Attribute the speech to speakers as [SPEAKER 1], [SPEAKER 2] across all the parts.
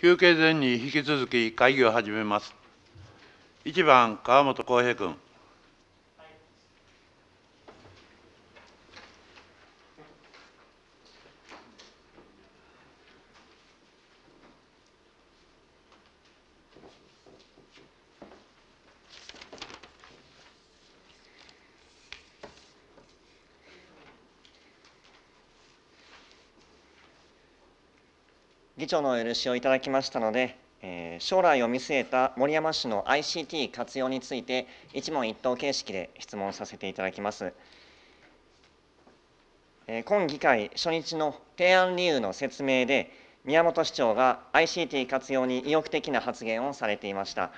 [SPEAKER 1] 休憩前に引き続き会議を始めます。1番、川本浩平君。
[SPEAKER 2] 助の許しをいただきましたので、えー、将来を見据えた森山市の ICT 活用について一問一答形式で質問させていただきます。えー、今議会初日の提案理由の説明で宮本市長が ICT 活用に意欲的な発言をされていました。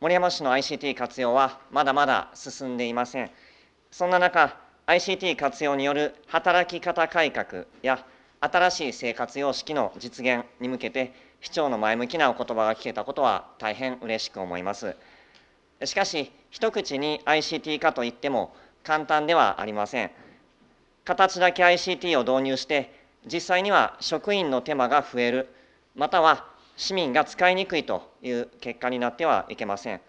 [SPEAKER 2] 森山市の ICT 活用はまだまだ進んでいません。そんな中、ICT 活用による働き方改革や新しい生活様式の実現に向けて市長の前向きなお言葉が聞けたことは大変嬉しく思いますしかし一口に ICT 化といっても簡単ではありません形だけ ICT を導入して実際には職員の手間が増えるまたは市民が使いにくいという結果になってはいけません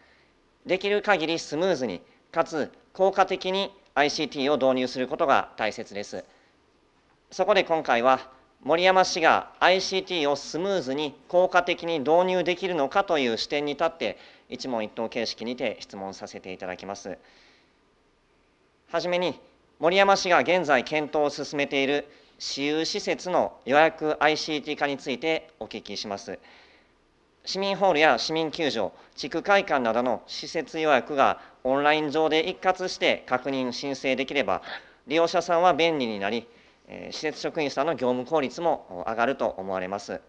[SPEAKER 2] できる限りスムーズにかつ効果的に ICT を導入することが大切です。そこで今回は森山氏が ICT をスムーズに効果的に導入できるのかという視点に立って一問一答形式にて質問させていただきます。はじめに森山氏が現在検討を進めている私有施設の予約 ICT 化についてお聞きします。市民ホールや市民球場、地区会館などの施設予約がオンライン上で一括して確認申請できれば利用者さんは便利になりえ施設職員さんの業務効率も上がると思われます。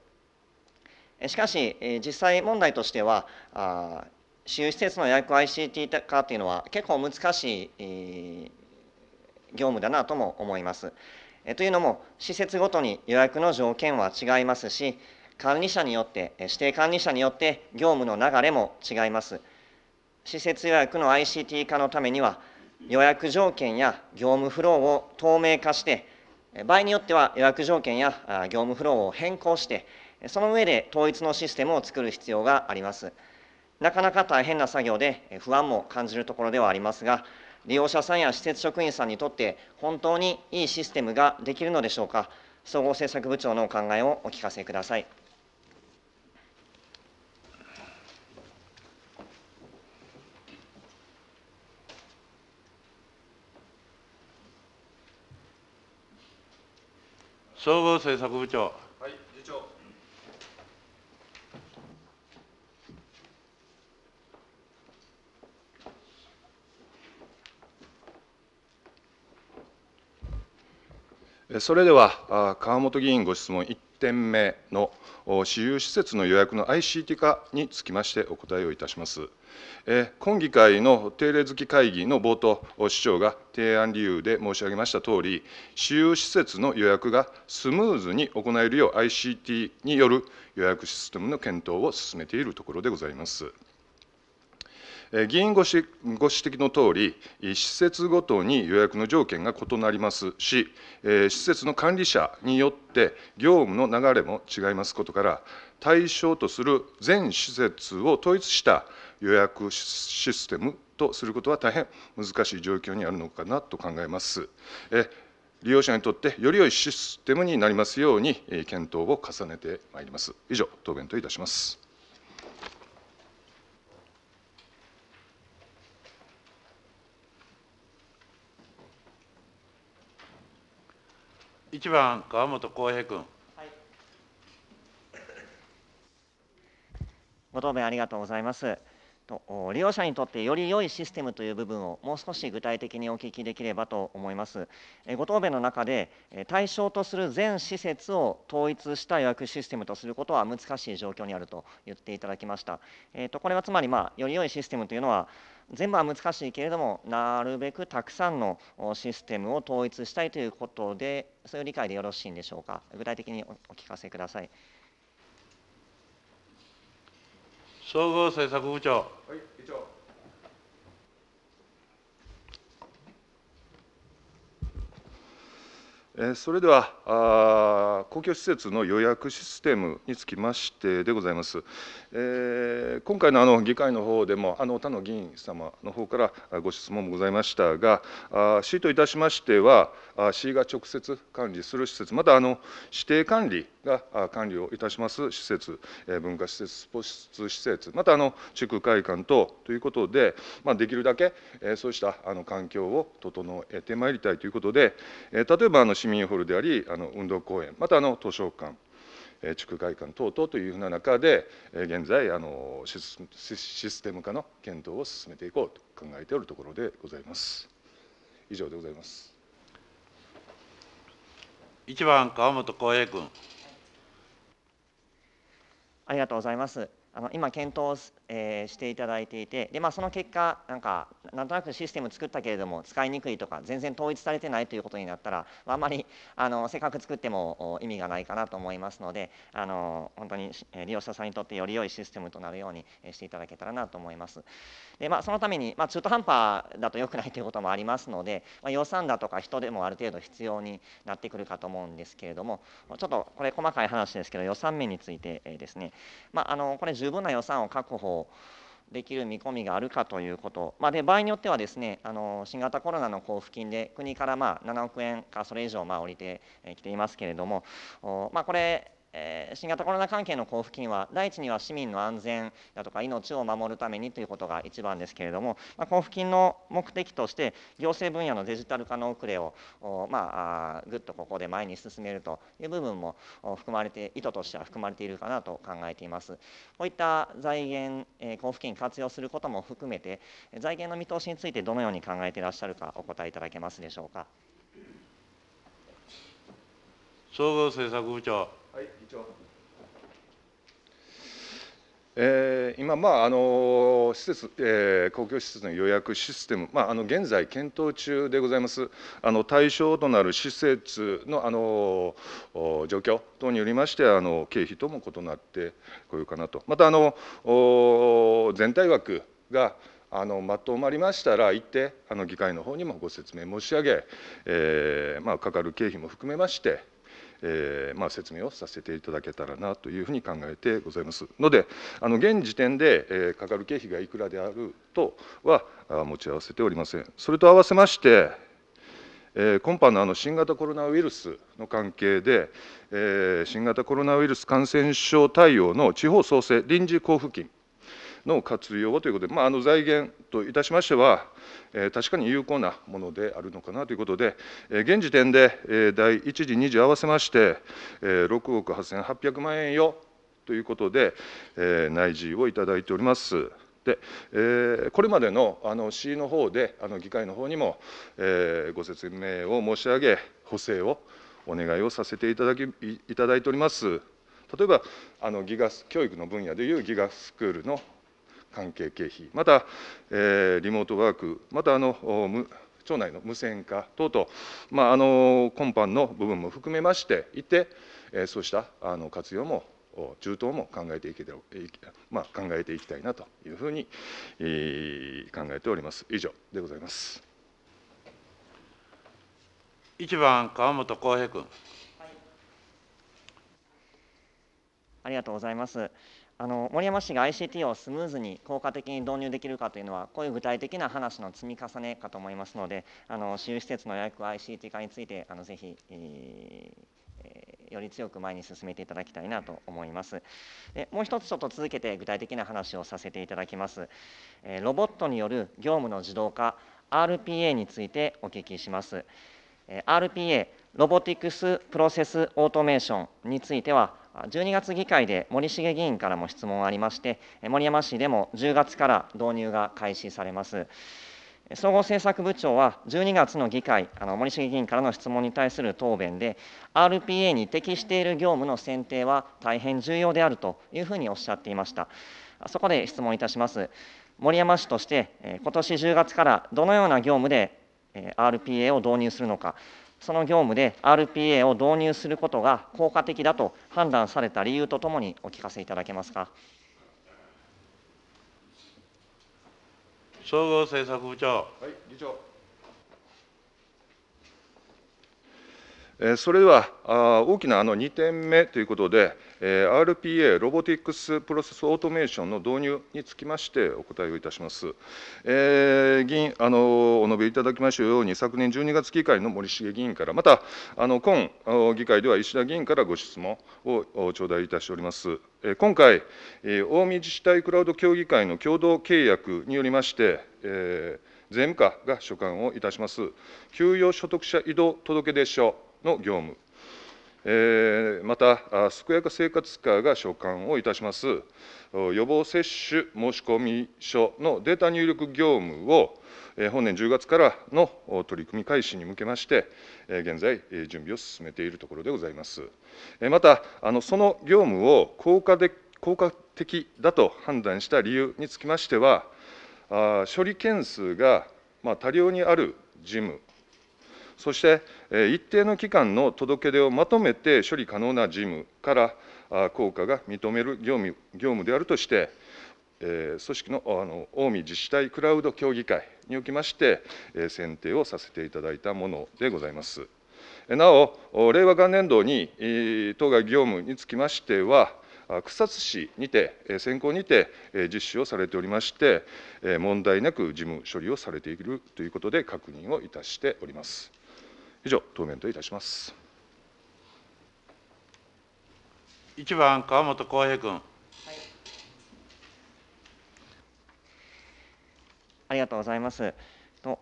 [SPEAKER 2] しかし、実際問題としては、私有施設の予約 ICT 化というのは結構難しい業務だなとも思います。というのも、施設ごとに予約の条件は違いますし、管理者によって、指定管理者によって業務の流れも違います。施設予約の ICT 化のためには、予約条件や業務フローを透明化して、場合によっては予約条件や業務フローを変更してその上で統一のシステムを作る必要がありますなかなか大変な作業で不安も感じるところではありますが利用者さんや施設職員さんにとって本当にいいシステムができるのでしょうか総合政策部長のお考えをお聞かせください
[SPEAKER 1] 総合政策部長。は
[SPEAKER 3] い、次長。それでは川本議員ご質問1 1点目の私有施設の予約の ICT 化につきましてお答えをいたします。今議会の定例月会議の冒頭、市長が提案理由で申し上げましたとおり、私有施設の予約がスムーズに行えるよう ICT による予約システムの検討を進めているところでございます。議員ご指摘のとおり施設ごとに予約の条件が異なりますし施設の管理者によって業務の流れも違いますことから対象とする全施設を統一した予約システムとすることは大変難しい状況にあるのかなと考えます。え利用者にとってより良いシステムになりますように検討を重ねてまいります。以上、答弁といたします。
[SPEAKER 1] 一番川本浩平君、はい、
[SPEAKER 2] ご答弁ありがとうございますと利用者にとってより良いシステムという部分をもう少し具体的にお聞きできればと思います。ご答弁の中で対象とする全施設を統一した予約システムとすることは難しい状況にあると言っていただきました。えー、とこれはつまり、まあ、より良いシステムというのは全部は難しいけれどもなるべくたくさんのシステムを統一したいということでそういう理解でよろしいんでしょうか。具体的にお聞かせください。
[SPEAKER 1] 総合政策部長。は
[SPEAKER 3] い、部長それでは公共施設の予約システムにつきましてでございます。え今回のあの議会の方でもあの他の議員様の方からご質問もございましたが、あ市といたしましては、市が直接管理する施設、またあの指定管理が管理をいたします施設、文化施設、スポーツ施設、またあの地区会館等ということで、まあ、できるだけそうしたあの環境を整えてまいりたいということで、例えばあの市市民ホールでありあの運動公園またあの図書館え地区会館等々というふうな中でえ現在あのシステム化の検討を進めていこうと考えておるところでございます以上でございます
[SPEAKER 1] 1番川本光栄君
[SPEAKER 2] ありがとうございますあの今検討えー、していただいていてで、まあ、その結果なんかなんとなくシステム作ったけれども使いにくいとか全然統一されてないということになったら、あ、んまりあのせっかく作っても意味がないかなと思いますのであの本当に利用者さんにとってより良いシステムとなるようにしていただけたらなと思います。でまあ、そのために、まあ、中途半端だと良くないということもありますので、まあ、予算だとか人でもある程度必要になってくるかと思うんですけれどもちょっとこれ細かい話ですけど予算面についてですね、まあ、あのこれ十分な予算を確保できる見込みがあるかということ、まあ、で場合によってはですねあの新型コロナの交付金で国からまあ7億円かそれ以上まあ降りてきていますけれども、まあ、これえ新型コロナ関係の交付金は、第一には市民の安全だとか、命を守るためにということが一番ですけれども、ま交付金の目的として、行政分野のデジタル化の遅れを、まあ、ぐっとここで前に進めるという部分も含まれて、意図としては含まれているかなと考えています。こういった財源、え交付金活用することも含めて、財源の見通しについてどのように考えていらっしゃるか、お答えいただけますでしょうか。
[SPEAKER 3] 総合政策部長。はい、議長。えー、今、まああの施設えー、公共施設の予約システム、まあ、あの現在、検討中でございます、あの対象となる施設の、あの状況等によりまして、あの経費とも異なってこようかなと、またあの全体枠があのまとまりましたら、一定、あの議会の方にもご説明申し上げ、えーまあ、かかる経費も含めまして、えーまあ、説明をさせていただけたらなというふうに考えてございますのであの現時点で、えー、かかる経費がいくらであるとは持ち合わせておりませんそれと合わせまして、えー、今般のあの新型コロナウイルスの関係で、えー、新型コロナウイルス感染症対応の地方創生臨時交付金の活用はということで、まあ、あの財源といたしましては、え確かに有効なものであるのかなということで、え現時点で、え第1次、2次合わせまして、え6億8800万円よということで、え内示をいただいております。で、えー、これまでのあの市の方であの議会の方にも、えー、ご説明を申し上げ補正をお願いをさせていただきいただいております。例えばあのギガス教育の分野でいうギガスクールの関係経費、また、えー、リモートワーク、またあの町内の無線化等々、まあ、あの今般の部分も含めましていて、えー、そうしたあの活用も中東も考えていけまあ、考えていきたいなというふうに、えー、考えております。以上でございます。一番
[SPEAKER 1] 川本浩平君、はい、
[SPEAKER 2] ありがとうございます。あの森山氏が ICT をスムーズに効果的に導入できるかというのはこういう具体的な話の積み重ねかと思いますのであの私有施設の予約 ICT 化についてあのぜひ、えー、より強く前に進めていただきたいなと思いますでもう一つちょっと続けて具体的な話をさせていただきます、えー、ロボットによる業務の自動化 RPA についてお聞きしますえ RPA ロボティクス・プロセス・オートメーションについては12月議会で森重議員からも質問ありまして、森山市でも10月から導入が開始されます。総合政策部長は12月の議会、あの森重議員からの質問に対する答弁で、RPA に適している業務の選定は大変重要であるというふうにおっしゃっていました。そこで質問いたします。森山市として、今年10月からどのような業務で RPA を導入するのか、その業務で RPA を導入することが効果的だと判断された理由とともにお聞かせいただけますか。総合政策部長。は
[SPEAKER 3] い、議長。それでは大きなあの2点目ということで、RPA・ ロボティクス・プロセス・オートメーションの導入につきましてお答えをいたします。えー、議員あのお述べいただきましたように、昨年12月議会の森重議員から、またあの今議会では石田議員からご質問を頂戴いたしております。今回、近江自治体クラウド協議会の共同契約によりまして、えー、税務課が所管をいたします、給与所得者移動届出書。の業務、えー、また、健やか生活課が所管をいたします予防接種申込書のデータ入力業務を、え本年10月からの取り組み開始に向けまして、え現在、準備を進めているところでございます。えまたあの、その業務を効果で効果的だと判断した理由につきましては、あ処理件数が、まあ、多量にある事務そして一定の期間の届け出をまとめて処理可能な事務から効果が認める業務業務であるとして、組織のあの近江自治体クラウド協議会におきまして、選定をさせていただいたものでございます。なお、令和元年度に当該業務につきましては、草津市にて、先行にて実施をされておりまして、問題なく事務処理をされているということで確認をいたしております。以上、答弁といたします。
[SPEAKER 1] 1番、川本浩平
[SPEAKER 2] 君。ありがとうございます。と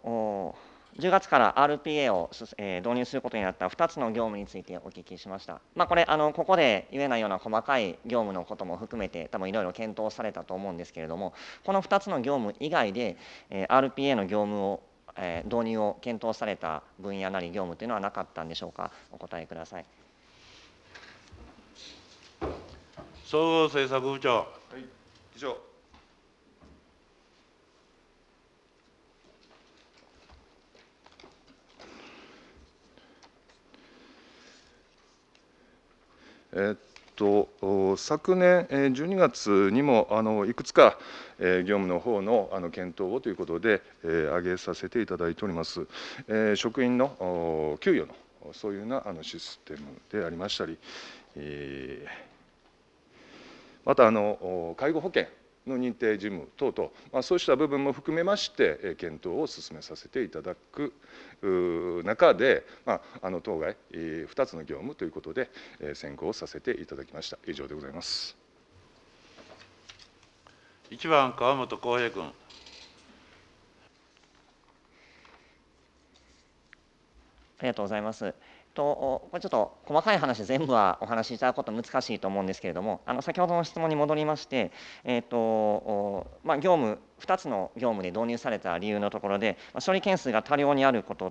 [SPEAKER 2] 10月から RPA を、えー、導入することになった2つの業務についてお聞きしました。まあ、これあの、ここで言えないような細かい業務のことも含めて、多分いろいろ検討されたと思うんですけれども、この2つの業務以外で、えー、RPA の業務をえー、導入を検討された分野なり業務というのはなかったんでしょうか、お答えください。
[SPEAKER 1] 総合政策部長。は
[SPEAKER 3] い、以上えー、と昨年12月にもあのいくつか業務の方のあの検討をということで挙げさせていただいております。職員の給与のそういうようなあのシステムでありましたり、またあの介護保険の認定事務等々、まあ、そうした部分も含めまして検討を進めさせていただく中で、まあ、あの当該2つの業務ということで選考をさせていただきました以上でございます
[SPEAKER 1] 1番川本浩平君
[SPEAKER 2] ありがとうございます。と、これちょっと細かい話、全部はお話しいただくこと難しいと思うんですけれども、あの先ほどの質問に戻りまして、えーとまあ、業務2つの業務で導入された理由のところで、ま処理件数が多量にあること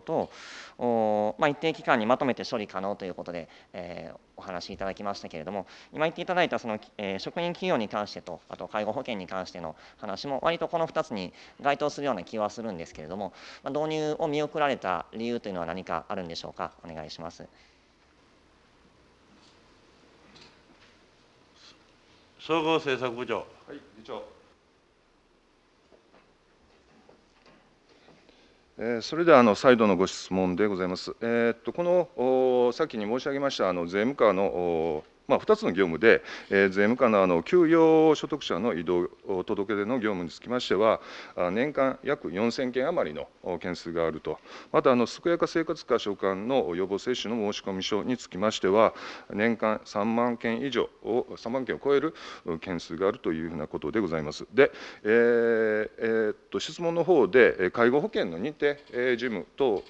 [SPEAKER 2] と、まあ、一定期間にまとめて処理可能ということで、えー、お話しいただきましたけれども、今言っていただいたその、えー、職員企業に関してと、あと介護保険に関しての話も、割とこの2つに該当するような気はするんですけれども、まあ、導入を見送られた理由というのは何かあるんでしょうか、お願いします。
[SPEAKER 1] 総合政策部長。はい、部長。
[SPEAKER 3] それではあの再度のご質問でございます。えー、っとこの先に申し上げましたあの税務課のまあ、2つの業務で、えー、税務課のあの給与所得者の移動届出の業務につきましては、年間約4000件余りの件数があると、またあの健やか生活科所管の予防接種の申込書につきましては、年間3万件以上を、3万件を超える件数があるというふうなことでございます。で、えーえー、っと質問の方で、介護保険の認定事務等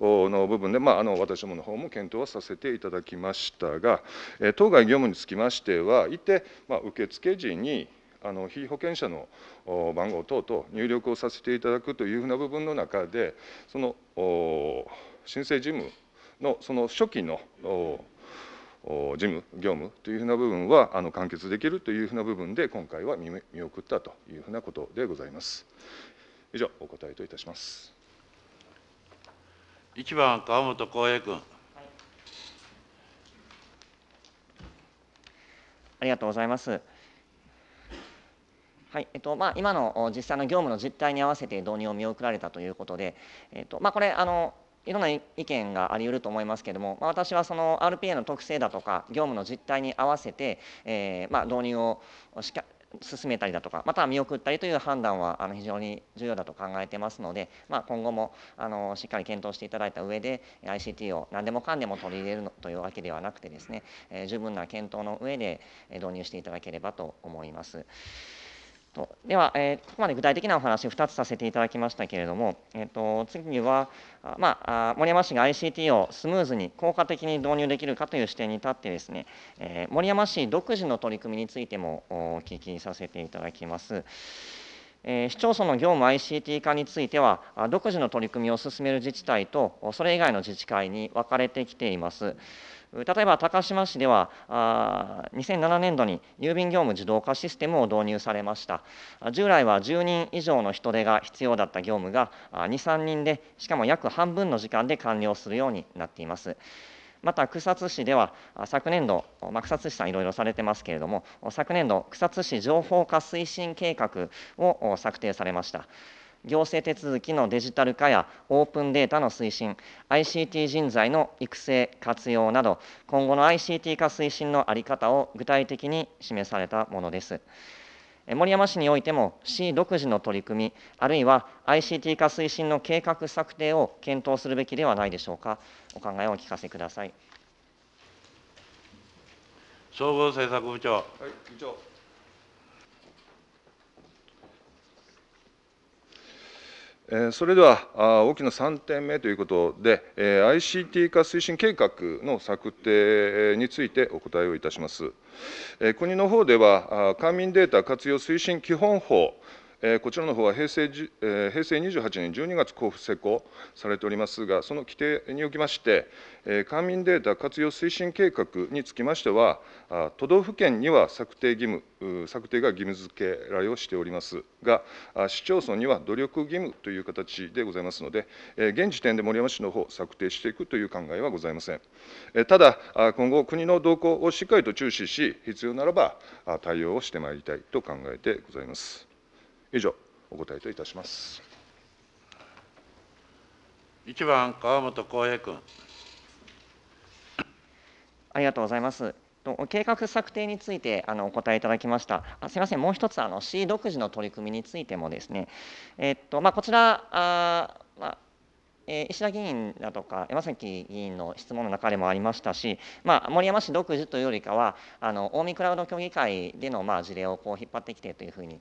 [SPEAKER 3] の部分で、まあ、あの私どもの方も検討はさせていただきましたが、当該業務につきましては、いて、まあ、受付時にあの被保険者の番号等々入力をさせていただくというふうな部分の中で、その申請事務のその初期の事務、業務というふうな部分はあの完結できるというふうな部分で、今回は見送ったというふうなことでございます。以上、お答えといたします。
[SPEAKER 1] 1番、川本光栄君。
[SPEAKER 2] ありがとうございます。はいえっとまあ、今の実際の業務の実態に合わせて導入を見送られたということで、えっとまあ、これあの、いろんな意見がありうると思いますけれども、まあ、私はその RPA の特性だとか、業務の実態に合わせて、えーまあ、導入をし進めたりだとか、また見送ったりという判断はあの非常に重要だと考えてますので、まあ、今後もあのしっかり検討していただいた上で、ICT を何でもかんでも取り入れるのというわけではなくてですね、え十分な検討の上で導入していただければと思います。とでは、えー、ここまで具体的なお話2つさせていただきましたけれども、えーと、と次は、まあ、森山市が ICT をスムーズに効果的に導入できるかという視点に立ってですね、えー、森山市独自の取り組みについてもお聞きさせていただきます。市町村の業務 ICT 化については独自の取り組みを進める自治体とそれ以外の自治会に分かれてきています例えば高島市では2007年度に郵便業務自動化システムを導入されました従来は10人以上の人手が必要だった業務が23人でしかも約半分の時間で完了するようになっていますまた草津市では昨年度、まあ、草津市さんいろいろされてますけれども昨年度草津市情報化推進計画を策定されました行政手続きのデジタル化やオープンデータの推進 ICT 人材の育成活用など今後の ICT 化推進の在り方を具体的に示されたものです。森山市においても市独自の取り組みあるいは ICT 化推進の計画策定を検討するべきではないでしょうかお考えをお聞かせください
[SPEAKER 1] 総合政策部長,、は
[SPEAKER 3] い、部長それでは大きな3点目ということで ICT 化推進計画の策定についてお答えをいたします国の方では官民データ活用推進基本法えこちらの方は平成,、え平成28年12月交付施行されておりますが、その規定におきまして、え官民データ活用推進計画につきましては、都道府県には策定義務、策定が義務付けられをしておりますが、市町村には努力義務という形でございますので、え現時点で森山市の方、策定していくという考えはございません。えただ、今後、国の動向をしっかりと注視し、必要ならば対応をしてまいりたいと考えてございます。以上、お答えといたします。
[SPEAKER 1] 1番、川本浩平君。
[SPEAKER 2] ありがとうございます。計画策定についてあのお答えいただきましたあすみません、もう一つあの、市独自の取り組みについてもですね、えっとまあ、こちら、あまあえー、石田議員だとか山崎議員の質問の中でもありましたし、まあ、森山市独自というよりかは、あの近江クラウド協議会でのまあ事例をこう引っ張ってきてというふうに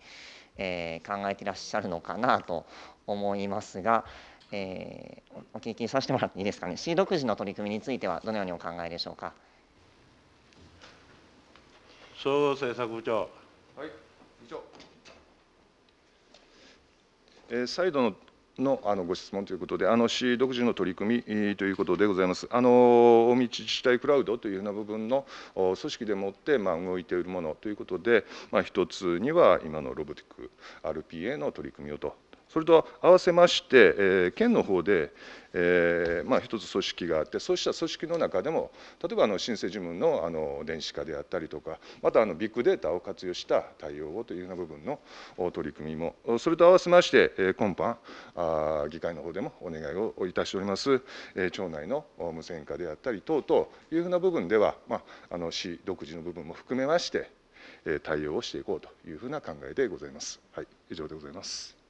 [SPEAKER 2] えー、考えていらっしゃるのかなと思いますが、えー、お聞きさせてもらっていいですかね C 独自の取り組みについてはどのようにお考えでしょうか
[SPEAKER 1] 総合政策部長はい議長、
[SPEAKER 2] え
[SPEAKER 3] ー、再度ののあのご質問ということで、あの市独自の取り組みということでございます。あの大道自治体クラウドというような部分の組織でもって、まあ、動いているものということで、まあ、一つには今のロボティック RPA の取り組みをとそれと合わせまして、え県の方で、えーまあ、一つ組織があってそうした組織の中でも例えばあの申請事務のあの電子化であったりとかまたあのビッグデータを活用した対応をというような部分の取り組みもそれと合わせまして、えー、今般あ議会の方でもお願いをいたしております、えー、町内の無線化であったり等々いうふうな部分では、まあ、あの市独自の部分も含めまして対応をしていこうというふうな考えでございます。はい、以上でございます。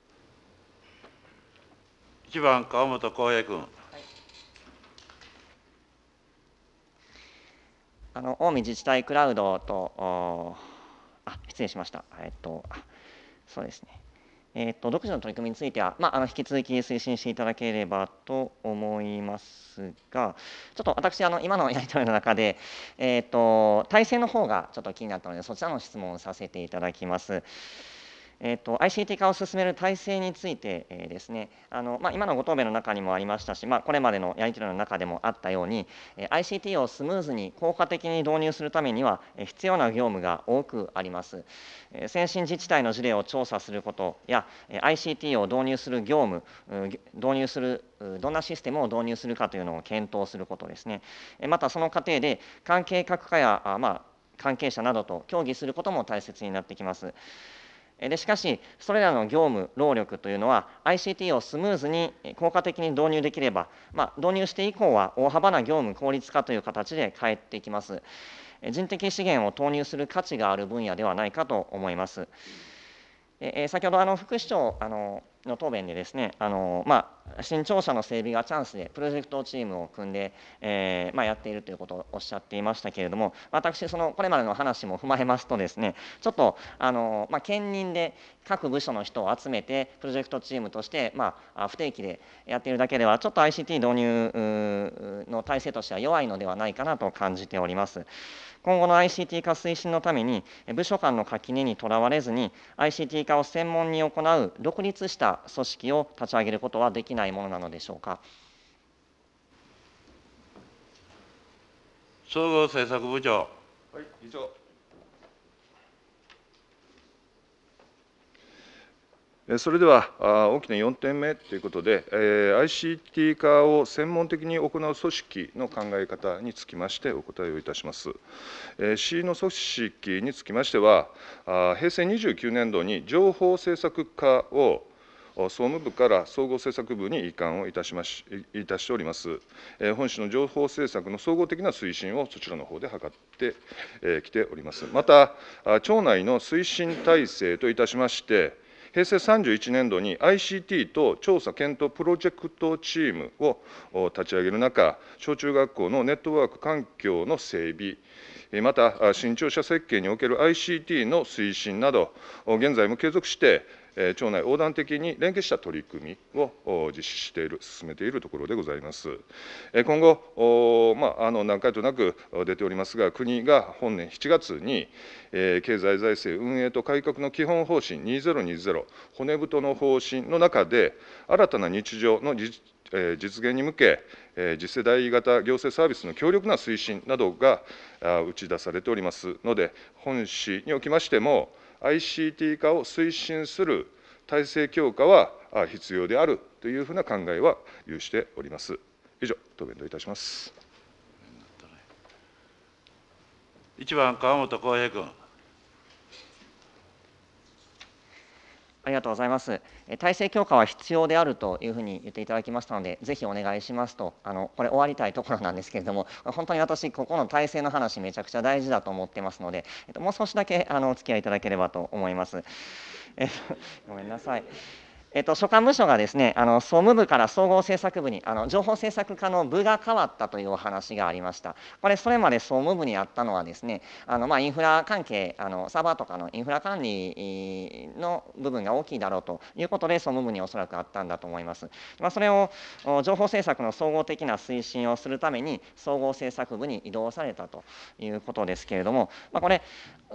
[SPEAKER 1] 1番川本浩平君。
[SPEAKER 2] あの近江自治体クラウドとあ失礼しました、えっと、そうですね、えっと、独自の取り組みについては、まあ、あの引き続き推進していただければと思いますが、ちょっと私、あの今のやり取りの中で、えっと、体制の方がちょっと気になったので、そちらの質問をさせていただきます。えーと、ICT 化を進める体制について、えー、ですねあの、まあ、今のご答弁の中にもありましたし、まあ、これまでのやり取りの中でもあったように、えー、ICT をスムーズに効果的に導入するためには、えー、必要な業務が多くあります、え先進自治体の事例を調査することや、え ICT を導入する業務導入するどんなシステムを導入するかというのを検討することですね、えまたその過程で関係各課やあ、まあ、関係者などと協議することも大切になってきます。でしかしそれらの業務労力というのは ICT をスムーズに効果的に導入できれば、まあ、導入して以降は大幅な業務効率化という形で返ってきます人的資源を投入する価値がある分野ではないかと思います先ほどあの副市長あのの答弁でですねあの、まあ新庁舎の整備がチャンスでプロジェクトチームを組んで、えー、まあ、やっているということをおっしゃっていましたけれども私そのこれまでの話も踏まえますとですねちょっとあの、まあ、兼任で各部署の人を集めてプロジェクトチームとして、まあ、不定期でやっているだけではちょっと ICT 導入の体制としては弱いのではないかなと感じております。今後の ICT 化推進のために部署間の垣根にとらわれずに ICT 化を専門に行う独立した組織を立ち上げることはできないないものなのでしょうか。
[SPEAKER 1] 総
[SPEAKER 3] 合政
[SPEAKER 2] 策部長。は
[SPEAKER 1] い、議長。
[SPEAKER 3] それでは大きな4点目ということで、ICT 化を専門的に行う組織の考え方につきましてお答えをいたします。C の組織につきましては、平成29年度に情報政策課を総務部から総合政策部に移管をいたしましいたしております。本市の情報政策の総合的な推進をそちらの方で図ってきております。また、町内の推進体制といたしまして、平成31年度に ICT と調査検討プロジェクトチームを立ち上げる中、小中学校のネットワーク環境の整備、また新庁舎設計における ICT の推進など、現在も継続してえ町内横断的に連携した取り組みを実施している、進めているところでございます。え今後、まあ、あの何回となく出ておりますが、国が本年7月に、え経済財政運営と改革の基本方針2020、骨太の方針の中で、新たな日常の実現に向け、次世代型行政サービスの強力な推進などが打ち出されておりますので、本市におきましても、ICT 化を推進する体制強化は必要であるというふうな考えは有しております。以上、答弁といたします。
[SPEAKER 1] 一番、川本浩平君。
[SPEAKER 2] ありがとうございます。体制強化は必要であるというふうに言っていただきましたので、ぜひお願いしますと、あのこれ終わりたいところなんですけれども、本当に私、ここの体制の話、めちゃくちゃ大事だと思ってますので、えっと、もう少しだけあのお付き合いいただければと思います。え ごめんなさい。えっと、所管部署がですねあの総務部から総合政策部にあの情報政策課の部が変わったというお話がありましたこれそれまで総務部にあったのはですねあの、まあ、インフラ関係あのサーバーとかのインフラ管理の部分が大きいだろうということで総務部におそらくあったんだと思います、まあ、それを情報政策の総合的な推進をするために総合政策部に移動されたということですけれども、まあ、これ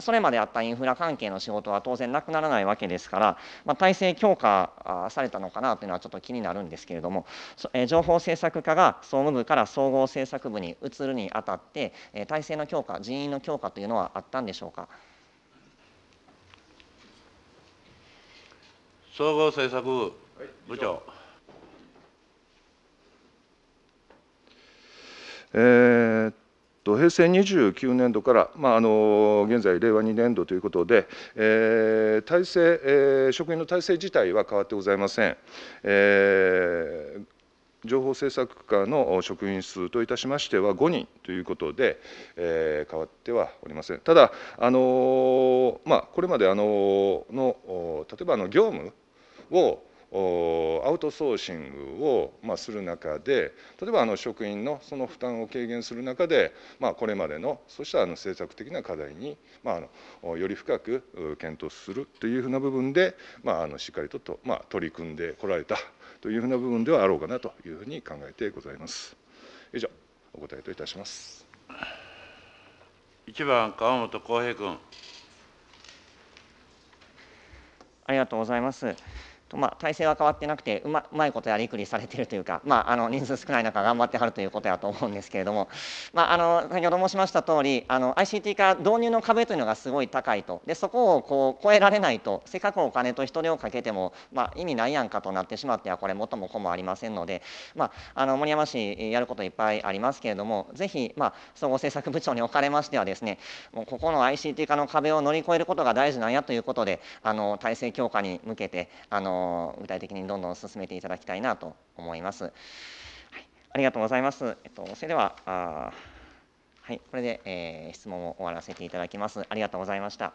[SPEAKER 2] それまであったインフラ関係の仕事は当然なくならないわけですから、まあ、体制強化されたのかなというのはちょっと気になるんですけれども、え情報政策課が総務部から総合政策部に移るにあたって、え体制の強化、人員の強化というのはあったんでしょうか。
[SPEAKER 1] 総合政策部部長。
[SPEAKER 3] えーと平成29年度から、まあ、あの現在、令和2年度ということで、えー、体制、えー、職員の体制自体は変わってございません。えー情報政策課の職員数といたしましては5人ということで、えー、変わってはおりません。ただ、あのー、まあ、これまで、あのー、の例えばあの業務をアウトソーシングを、まする中で例えばあの職員のその負担を軽減する中で、まあ、これまでのそうしたあの政策的な課題に、まあ、あのより深く検討するというふうな部分で、まあ、あのしっかりとと、まあ、取り組んでこられたというふうな部分ではあろうかなというふうに考えてございます。以上お答えといたします。
[SPEAKER 1] 1番川本浩平君
[SPEAKER 2] ありがとうございます。まあ、体制は変わってなくてうまうまいことやりくりされてるというか、まあ、あの人数少ない中頑張ってはるということやと思うんですけれども、まあ、あの先ほど申しました通りあの ICT 化導入の壁というのがすごい高いとでそこをこう超えられないとせっかくお金と人手をかけても、まあ、意味ないやんかとなってしまってはこれ元も子もありませんので、まあ、あの森山市やることいっぱいありますけれどもぜひ、まあ、総合政策部長におかれましてはですねもうここの ICT 化の壁を乗り越えることが大事なんやということであの体制強化に向けてあの具体的にどんどん進めていただきたいなと思います。はい、ありがとうございます。えっと、それではあはい、これで、えー、質問を終わらせていただきます。ありがとうございました。